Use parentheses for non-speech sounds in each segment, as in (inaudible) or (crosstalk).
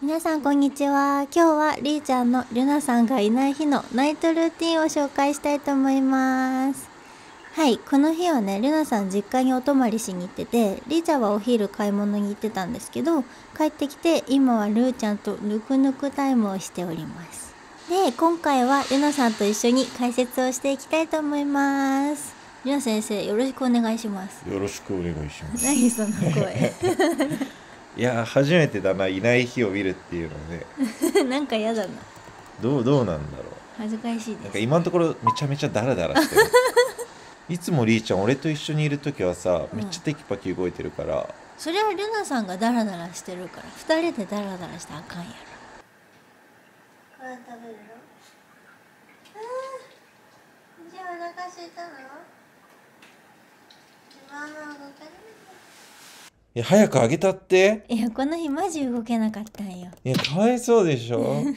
皆さんこんにちは今日はりーちゃんのりゅなさんがいない日のナイトルーティンを紹介したいと思いますはいこの日はねりゅなさん実家にお泊まりしに行っててりーちゃんはお昼買い物に行ってたんですけど帰ってきて今はるーちゃんとぬくぬくタイムをしておりますで今回はりゅなさんと一緒に解説をしていきたいと思いますりゅな先生よろしくお願いしますよろしくお願いします何その声 (laughs) いや初めてだないない日を見るっていうのね (laughs) なんか嫌だなどうどうなんだろう恥ずかしいですなんか今のところめちゃめちゃダラダラしてる (laughs) いつもりーちゃん俺と一緒にいる時はさ、めっちゃテキパキ動いてるから、それはルナさんがダラダラしてるから2人でダラダラしたらあかんやろこれ食べるのじゃあお腹すいたのママ動かないや早くあげたっていやこの日マジ動けなかったんよいやかわいそうでしょま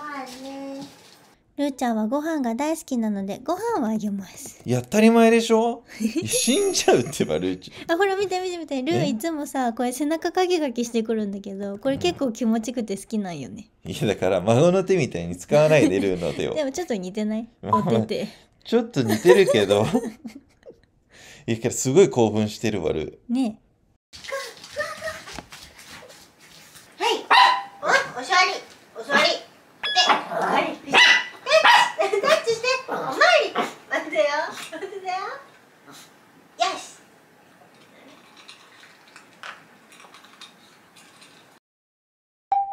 あルーちゃんはご飯が大好きなのでご飯はあげますや当たり前でしょ死んじゃうってばルーちゃん (laughs) あほら見て見て見てルーいつもさこれ背中かきかきしてくるんだけどこれ結構気持ちくて好きなんよね、うん、いやだから孫の手みたいに使わないでルーの手を (laughs) でもちょっと似てないお手手 (laughs) ちょっと似てるけどいやけどすごい興奮してるわるねはいお座りお座りでタッチタッチしておまわり待ってよ待ってよよし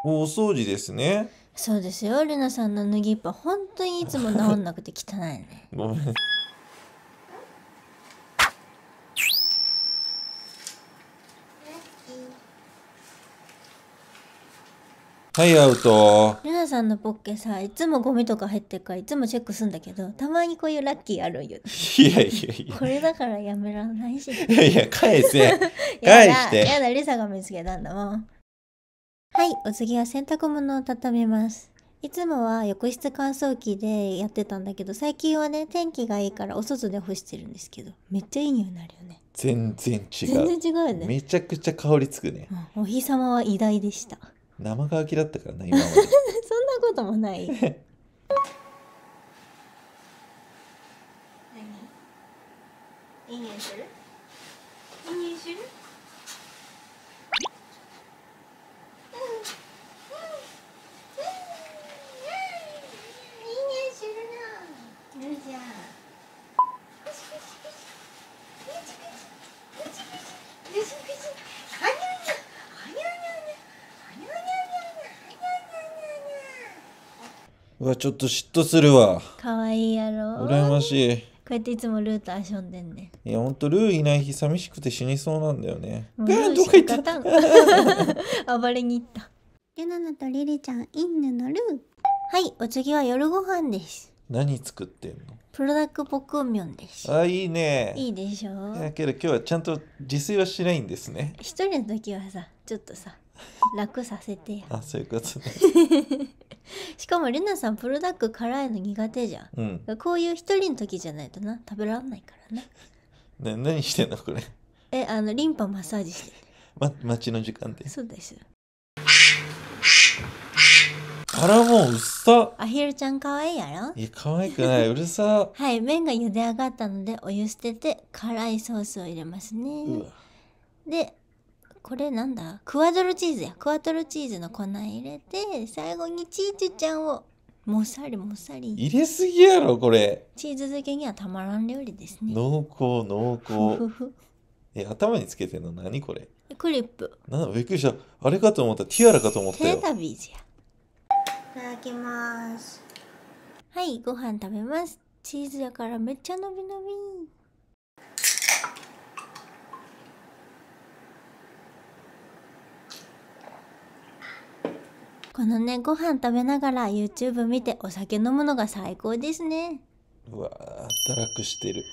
お掃除ですねそうですよルナさんの脱ぎっぱ本当にいつも治んなくて汚いねごめんはい、アウト。ルナさんのポッケさ、いつもゴミとか入ってるから、いつもチェックするんだけど、たまにこういうラッキーあるんよ。いやいやいや。これだからやめらんないし。いやいや、返せ。(laughs) 返して。やだ、リサが見つけたんだもん。はい、お次は洗濯物を畳みます。いつもは浴室乾燥機でやってたんだけど、最近はね、天気がいいからお外で干してるんですけど、めっちゃいい匂いになるよね。全然違う。全然違うよね。めちゃくちゃ香りつくね。うん、お日様は偉大でした。生乾きだったからな今まで (laughs) そんなこともない (laughs) 何いい匂いするいい匂いするうわちょっと嫉妬するわかわいいやろう羨ましいこうやっていつもルーと遊んでんねいやほんとルーいない日寂しくて死にそうなんだよねうどっ行った (laughs) 暴れに行ったルナナとリリちゃんインヌのルーはいお次は夜ご飯です何作ってんのプロダクポクミョンですあいいねいいでしょだけど今日はちゃんと自炊はしないんですね一人の時はさちょっとさ楽させてやあそういうことね (laughs) (laughs) しかもルナさんプロダック辛いの苦手じゃん、うん、こういう一人の時じゃないとな食べられないからねね何してんのこれえあのリンパマッサージしてま待ちの時間でそうですあらもううっさアヒルちゃんかわいいやろいやわいくないうるさ (laughs) はい麺が茹で上がったのでお湯捨てて辛いソースを入れますねでこれなんだクワドロチーズやクワドロチーズの粉入れて最後にチーチュちゃんをもっさりもっさり入れすぎやろこれチーズ漬けにはたまらん料理ですね濃厚濃厚え頭につけてんの何これクリップなびっくりしたあれかと思ったティアラかと思ったよテラビーズやいただきますはいご飯食べますチーズやからめっちゃのびのびあのねご飯食べながら YouTube 見てお酒飲むのが最高ですねうわ働くしてる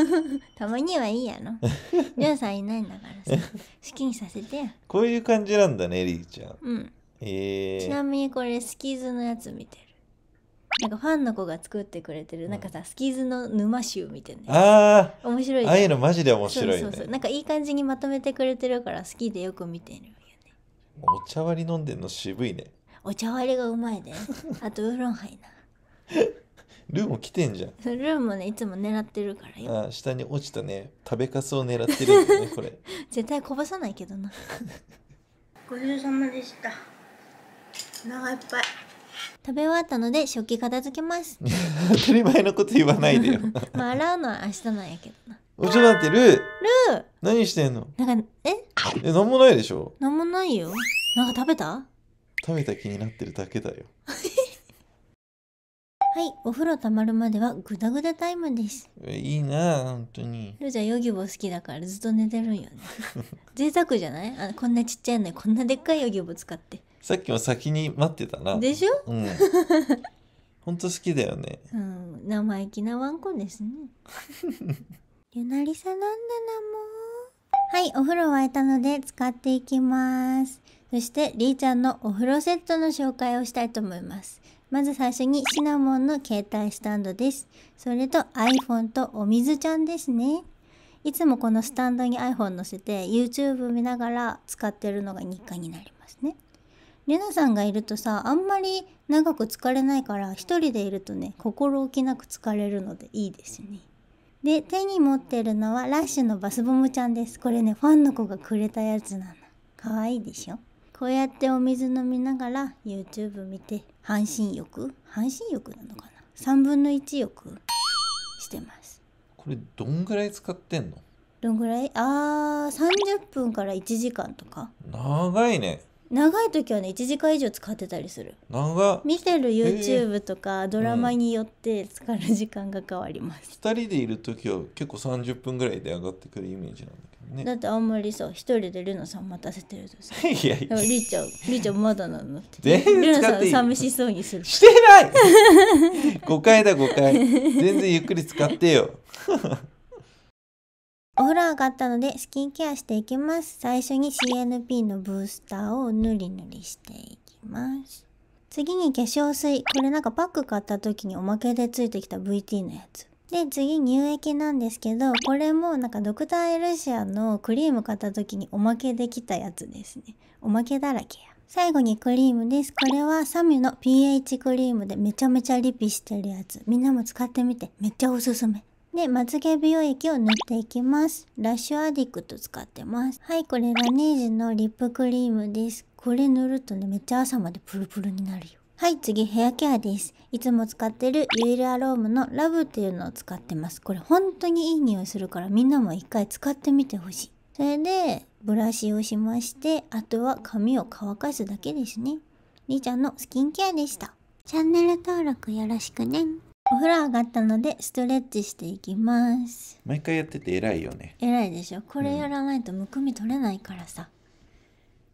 (laughs) たまにはいいやろ (laughs) りょうさんいないんだからさ好きにさせてやこういう感じなんだねりーちゃんうんえー、ちなみにこれスキーズのやつ見てるなんかファンの子が作ってくれてる、なんかさスキーズの沼集みたいなああ面白いああいうのマジで面白い、ね、そうそうそうなんかいい感じにまとめてくれてるから好きでよく見てるよねお茶割り飲んでんの渋いねお茶割りがうまいで (laughs) あとウーロンハイなルーも来てんじゃんルーもねいつも狙ってるからよあ下に落ちたね食べかすを狙ってるんだねこれ (laughs) 絶対こぼさないけどな (laughs) ごちそうさまでしたお腹いっぱい食べ終わったので食器片付けます当たり前のこと言わないでよまあ洗うのは明日なんやけどなおちょっと待ってルールー何してんのなんかええ何もないでしょ何もないよなんか食べた食べた気になってるだけだよ (laughs) はいお風呂たまるまではグダグダタイムですいいな本当にルーちゃんヨギボ好きだからずっと寝てるんよね (laughs) 贅沢じゃないあこんなちっちゃいのにこんなでっかいヨギボ使ってさっきも先に待ってたなでしょうん (laughs) 本当好きだよねうん生意気なワンコですねゆなりさなんだなもはいお風呂沸いたので使っていきますそしてりーちゃんのお風呂セットの紹介をしたいと思いますまず最初にシナモンの携帯スタンドですそれと iPhone とお水ちゃんですねいつもこのスタンドに iPhone 載せて YouTube 見ながら使ってるのが日課になりますねレナさんがいるとさあんまり長く疲れないから一人でいるとね心置きなく疲れるのでいいですねで手に持ってるのはラッシュのバスボムちゃんですこれねファンの子がくれたやつなのかわいいでしょこうやってお水飲みながら YouTube 見て半身浴半身浴なのかな3分の1浴してますこれどんぐらい使ってんのどんぐらいあー30分から1時間とか長いね長い時はね1時間以上使ってたりする長見てる YouTube とかドラマによって使う時間が変わります、2人でいる時は結構30分ぐらいで上がってくるイメージなんだけどねだってあんまりさ一人でルナさん待たせてるとさ (laughs) いやいやりーちゃんりーちゃんまだなのって全然ルナさん寂しそうにするしてない (laughs) 誤解だ誤解全然ゆっくり使ってよお風呂上がったのでスキンケアしていきます最初に CNP のブースターをぬりぬりしていきます次に化粧水これなんかパック買った時におまけでついてきた VT のやつで、次、乳液なんですけど、これもなんかドクターエルシアのクリーム買った時におまけできたやつですね。おまけだらけや。最後にクリームです。これはサミの pH クリームでめちゃめちゃリピしてるやつ。みんなも使ってみて。めっちゃおすすめ。で、まつげ美容液を塗っていきます。ラッシュアディクト使ってます。はい、これラネージュのリップクリームです。これ塗るとね、めっちゃ朝までプルプルになるよ。はい、次、ヘアケアです。いつも使ってるユイルアロームのラブっていうのを使ってます。これ本当にいい匂いするからみんなも一回使ってみてほしい。それで、ブラシをしまして、あとは髪を乾かすだけですね。りーちゃんのスキンケアでした。チャンネル登録よろしくね。お風呂上がったのでストレッチしていきます。毎回やってて偉いよね。偉いでしょ。これやらないとむくみ取れないからさ。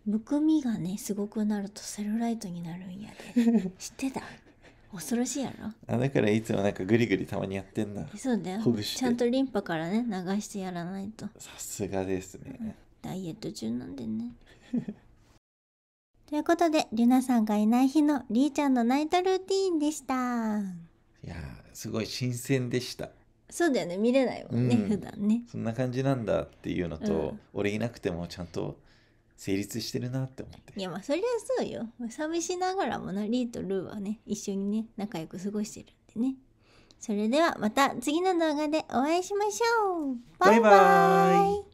むくみがねすごくなるとセルライトになるんやで (laughs) 知ってた恐ろしいやろあだからいつもなんかグリグリたまにやってんなそうだよちゃんとリンパからね流してやらないとさすがですね、うん、ダイエット中なんでね (laughs) ということでりなさんがいない日のりーちゃんのナイトルーティーンでしたいやすごい新鮮でしたそうだよね見れないもんね、うん、普段ねそんな感じなんだっていうのと、うん、俺いなくてもちゃんと成立してるなって思っていやまあそりゃそうよ寂しながらもなリーとルーはね一緒にね仲良く過ごしてるんでねそれではまた次の動画でお会いしましょうバイバイ